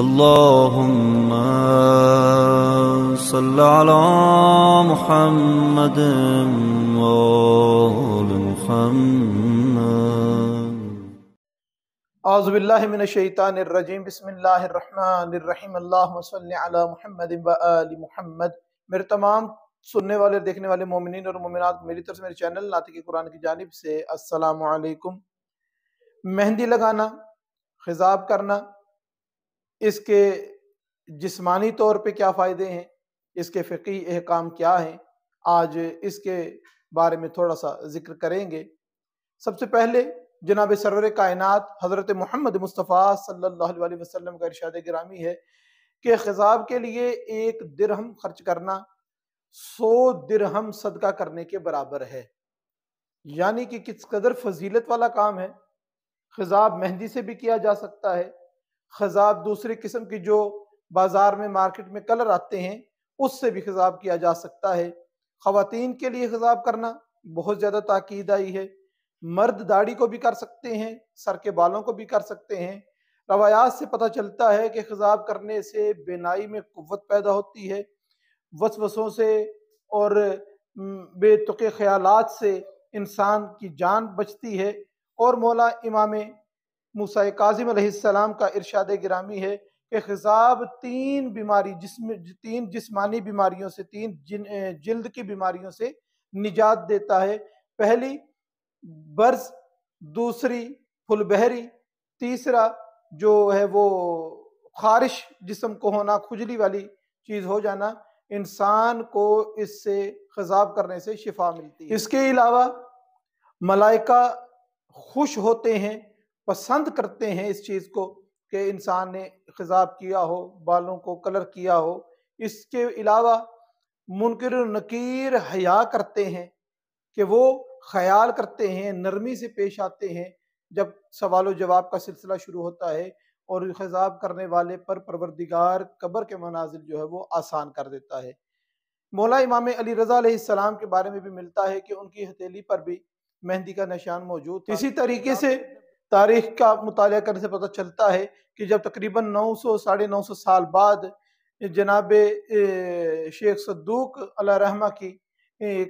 اللهم صل على محمد وآل محمد بالله من الشيطان الرجيم بسم الله الرحمن الرحيم اللهم صل على محمد वल محمد मेरे तमाम सुनने वाले देखने वाले मोमिन और मोमिनत मेरी तरफ से मेरे चैनल नाते के कुरान की जानब से अस्सलाम वालेकुम मेहंदी लगाना खिजाब करना इसके जिस्मानी तौर पे क्या फ़ायदे हैं इसके फ़िकी अहकाम क्या हैं आज इसके बारे में थोड़ा सा जिक्र करेंगे सबसे पहले जनाब सरवर कायनत हज़रत महमद मुस्तफ़ा सल्लल्लाहु वसल्लम का इरशाद ग्रामी है कि खिजाब के लिए एक दिरहम खर्च करना सौ दिरहम सदका करने के बराबर है यानी कि किस कदर फजीलत वाला काम है खिजाब मेहंदी से भी किया जा सकता है खजाब दूसरे किस्म की जो बाज़ार में मार्केट में कलर आते हैं उससे भी खजाब किया जा सकता है खातन के लिए खजाब करना बहुत ज़्यादा ताकीद आई है मर्द दाढ़ी को भी कर सकते हैं सर के बालों को भी कर सकते हैं रवायात से पता चलता है कि खजाब करने से बेनाई में कुत पैदा होती है वस वसों से और बेतुके ख्याल से इंसान की जान बचती है और मौला इमाम मूसा काजिम अलैहिस्सलाम का इरशाद ग्रामी है कि खिजाब तीन बीमारी जिसम तीन जिस्मानी बीमारियों से तीन जिन जिल्द की बीमारियों से निजात देता है पहली बर्स दूसरी फुलबहरी तीसरा जो है वो खारिश जिसम को होना खुजली वाली चीज़ हो जाना इंसान को इससे खजाब करने से शिफा मिलती है इसके अलावा मलाइका खुश होते हैं पसंद करते हैं इस चीज़ को कि इंसान ने खिजाब किया हो बालों को कलर किया हो इसके अलावा मुनकर नकीर हया करते हैं कि वो ख्याल करते हैं नरमी से पेश आते हैं जब सवाल जवाब का सिलसिला शुरू होता है और खिज़ाब करने वाले पर परवरदिगार कब्र के मनाजिल जो है वो आसान कर देता है मौला इमाम अली रज़ा के बारे में भी मिलता है कि उनकी हथेली पर भी मेहंदी का निशान मौजूद इसी तरीके से तारीख का मुताल करने से पता चलता है कि जब तकरीबन नौ सौ साढ़े नौ सौ साल बाद जनाब शेख सद्दूक रहमा की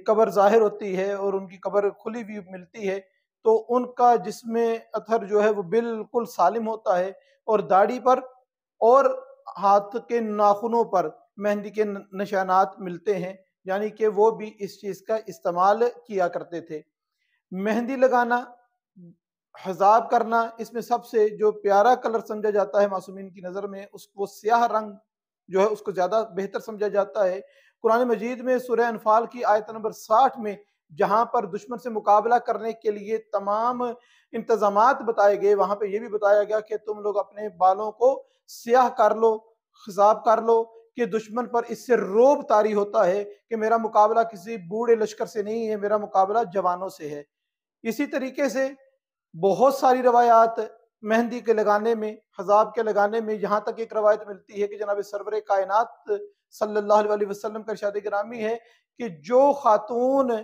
कबर ज़ाहिर होती है और उनकी कबर खुली हुई मिलती है तो उनका जिसमें अथर जो है वो बिल्कुल सालिम होता है और दाढ़ी पर और हाथ के नाखूनों पर मेहंदी के निशानात मिलते हैं यानी कि वो भी इस चीज़ का इस्तेमाल किया करते थे मेहंदी लगाना हजाब करना इसमें सबसे जो प्यारा कलर समझा जाता है मासूमिन की नज़र में उसको स्याह रंग जो है उसको ज़्यादा बेहतर समझा जाता है कुरान मजीद में सुरह अनफाल की आयत नंबर साठ में जहाँ पर दुश्मन से मुकाबला करने के लिए तमाम इंतजाम बताए गए वहाँ पर यह भी बताया गया कि तुम लोग अपने बालों को स्याह कर लो खजाब कर लो कि दुश्मन पर इससे रोब तारी होता है कि मेरा मुकाबला किसी बूढ़े लश्कर से नहीं है मेरा मुकाबला जवानों से है इसी तरीके से बहुत सारी रवायात मेहंदी के लगाने में हजाब के लगाने में यहाँ तक एक रवायत मिलती है कि जनाब सरवर कायनात सल्ला वसलम का शादी ग्रामी है कि जो खातून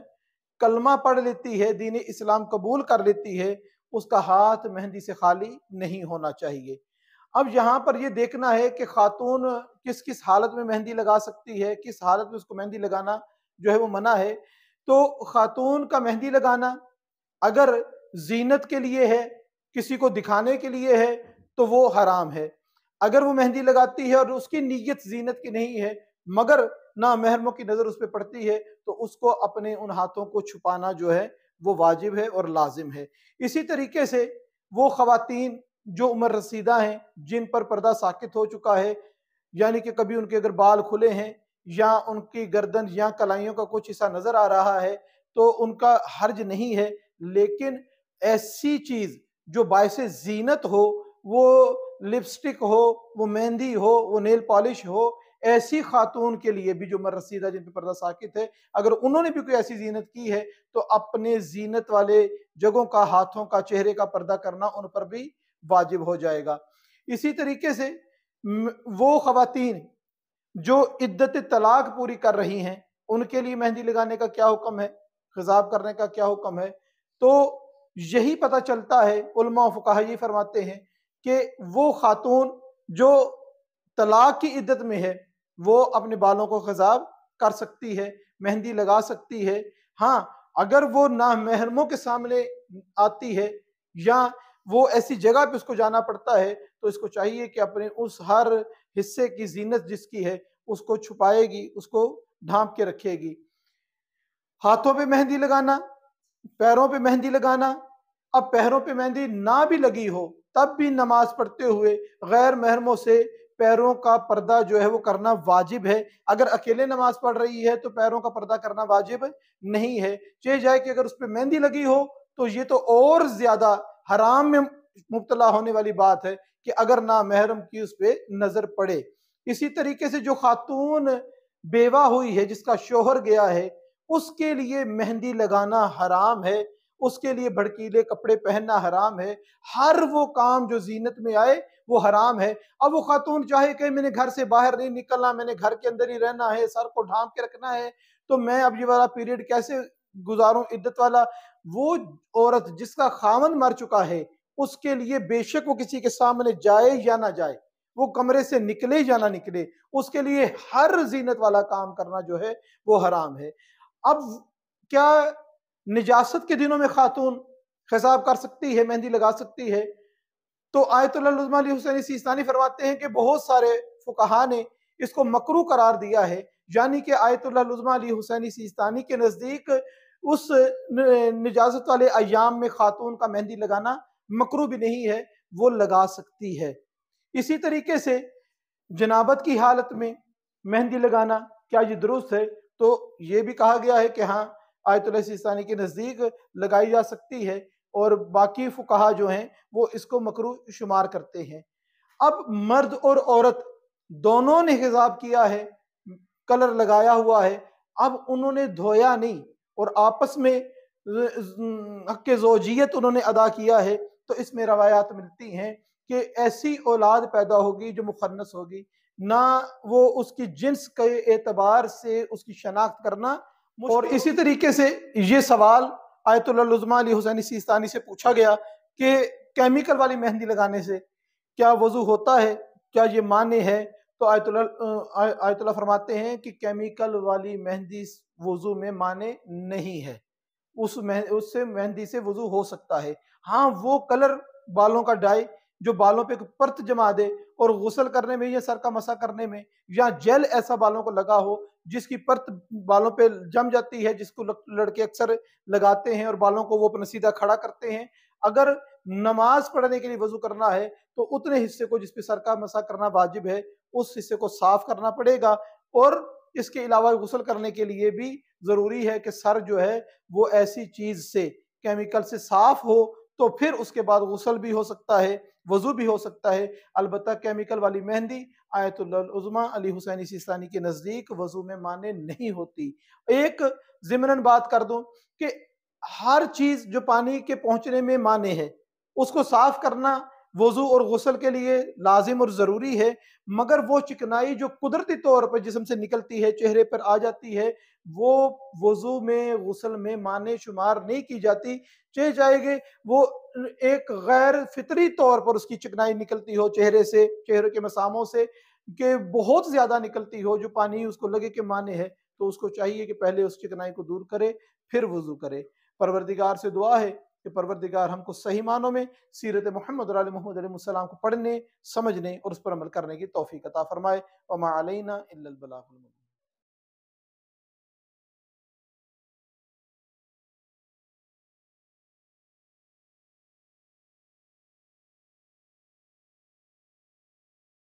कलमा पढ़ लेती है दीन इस्लाम कबूल कर लेती है उसका हाथ मेहंदी से खाली नहीं होना चाहिए अब यहाँ पर यह देखना है कि खातून किस किस हालत में मेहंदी लगा सकती है किस हालत में उसको मेहंदी लगाना जो है वो मना है तो खातून का मेहंदी लगाना अगर जीनत के लिए है किसी को दिखाने के लिए है तो वो हराम है अगर वो मेहंदी लगाती है और उसकी नीयत जीनत की नहीं है मगर ना महरमों की नज़र उस पर पड़ती है तो उसको अपने उन हाथों को छुपाना जो है वो वाजिब है और लाजिम है इसी तरीके से वो खातन जो उम्र रसीदा हैं जिन पर पर्दा साकित हो चुका है यानी कि कभी उनके अगर बाल खुले हैं या उनकी गर्दन या कलाइयों का कुछ हिस्सा नज़र आ रहा है तो उनका हर्ज नहीं है लेकिन ऐसी चीज जो बायस जीनत हो वो लिपस्टिक हो वो मेहंदी हो वो नेल पॉलिश हो ऐसी खातून के लिए भी जो रसीदा जिन पर पर्दा साकित है अगर उन्होंने भी कोई ऐसी जीनत की है तो अपने जीनत वाले जगहों का हाथों का चेहरे का पर्दा करना उन पर भी वाजिब हो जाएगा इसी तरीके से वो खातन जो इद्दत तलाक पूरी कर रही हैं उनके लिए मेहंदी लगाने का क्या हुक्म है खिजाब करने का क्या हुक्म है तो यही पता चलता है उलमा फ़ुकाह ये फरमाते हैं कि वो खातून जो तलाक की इद्दत में है वो अपने बालों को खजाब कर सकती है मेहंदी लगा सकती है हाँ अगर वो ना महरमों के सामने आती है या वो ऐसी जगह पे उसको जाना पड़ता है तो इसको चाहिए कि अपने उस हर हिस्से की जीनत जिसकी है उसको छुपाएगी उसको ढांप के रखेगी हाथों पे मेहंदी लगाना पैरों पे मेहंदी लगाना अब पैरों पे मेहंदी ना भी लगी हो तब भी नमाज पढ़ते हुए गैर महरमों से पैरों का पर्दा जो है वो करना वाजिब है अगर अकेले नमाज पढ़ रही है तो पैरों का पर्दा करना वाजिब नहीं है चे जाए कि अगर उस पर मेहंदी लगी हो तो ये तो और ज्यादा हराम में मुबतला होने वाली बात है कि अगर ना महरम की उस पर नजर पड़े इसी तरीके से जो खातून बेवा हुई है जिसका शोहर गया है उसके लिए मेहंदी लगाना हराम है उसके लिए भड़कीले कपड़े पहनना हराम है हर वो काम जो जीनत में आए वो हराम है अब वो खातून चाहे कहे मैंने घर से बाहर नहीं निकलना मैंने घर के अंदर ही रहना है सर को ढांप के रखना है तो मैं अब ये वाला पीरियड कैसे गुजारूं इद्दत वाला वो औरत जिसका खावन मर चुका है उसके लिए बेशक वो किसी के सामने जाए या ना जाए वो कमरे से निकले या ना निकले उसके लिए हर जीनत वाला काम करना जो है वो हराम है अब क्या निजासत के दिनों में खातून खिसाब कर सकती है मेहंदी लगा सकती है तो आयतुल्लाजमाली हुसैन सीस्तानी फरमाते हैं कि बहुत सारे फुकाहा ने इसको मकरू करार दिया है यानी कि आयतुल्लाजमाली हुसैनी सीस्तानी के नज़दीक उस निजाजत वाले अयाम में खातून का मेहंदी लगाना मकरू भी नहीं है वो लगा सकती है इसी तरीके से जनाबत की हालत में मेहंदी लगाना क्या ये दुरुस्त है तो ये भी कहा गया है कि हाँ सिस्तानी के नज़दीक लगाई जा सकती है और बाकी फुकाहा जो हैं वो इसको मकरू शुमार करते हैं अब मर्द और औरत दोनों ने हिजाब किया है कलर लगाया हुआ है अब उन्होंने धोया नहीं और आपस में हक जोजियत उन्होंने अदा किया है तो इसमें रवायात मिलती हैं कि ऐसी औलाद पैदा होगी जो मुखन्नस होगी ना वो उसकी जिन्स के एतबार से उसकी शनाख्त करना और इसी तरीके से ये सवाल आयतुल्लाजमा अली हुसैनी सिस्तानी से पूछा गया कि केमिकल वाली मेहंदी लगाने से क्या वजू होता है क्या ये माने है तो आयतुल्ला आयतुल्ला फरमाते हैं कि केमिकल वाली मेहंदी वजू में माने नहीं है उस मेह उससे मेहंदी से वजू हो सकता है हाँ वो कलर बालों का डाई जो बालों पे परत जमा दे और गसल करने में या सर का मसा करने में या जेल ऐसा बालों को लगा हो जिसकी परत बालों पे जम जाती है जिसको लड़के अक्सर लगाते हैं और बालों को वो अपना सीधा खड़ा करते हैं अगर नमाज पढ़ने के लिए वजू करना है तो उतने हिस्से को जिसपे सर का मसा करना वाजिब है उस हिस्से को साफ करना पड़ेगा और इसके अलावा गुसल करने के लिए भी ज़रूरी है कि सर जो है वो ऐसी चीज़ से केमिकल से साफ हो तो फिर उसके बाद गसल भी हो सकता है वजू भी हो सकता है अलबत् केमिकल वाली मेहंदी आयतुल्लाजमा अली हुसैनी सिस्तानी के नज़दीक वजू में माने नहीं होती एक ज़िमरन बात कर दूँ कि हर चीज़ जो पानी के पहुँचने में माने है उसको साफ करना वज़ू और गसल के लिए लाजिम और ज़रूरी है मगर वो चिकनाई जो कुदरती तौर पर जिसम से निकलती है चेहरे पर आ जाती है वो वज़ू में गसल में माने शुमार नहीं की जाती चाहे जाएगी वो एक गैर फितरी तौर पर उसकी चिकनाई निकलती हो चेहरे से चेहरे के मसामों से कि बहुत ज़्यादा निकलती हो जो पानी उसको लगे कि माने है तो उसको चाहिए कि पहले उस चिकनाई को दूर करे फिर वज़ू करे परवरदिगार से दुआ है कि परवरदिगार हमको सही मानों में सीरत मोहम्मद महमूद को पढ़ने समझने और उस पर अमल करने की तोफ़ी कता फ़रमाए वमा अलैना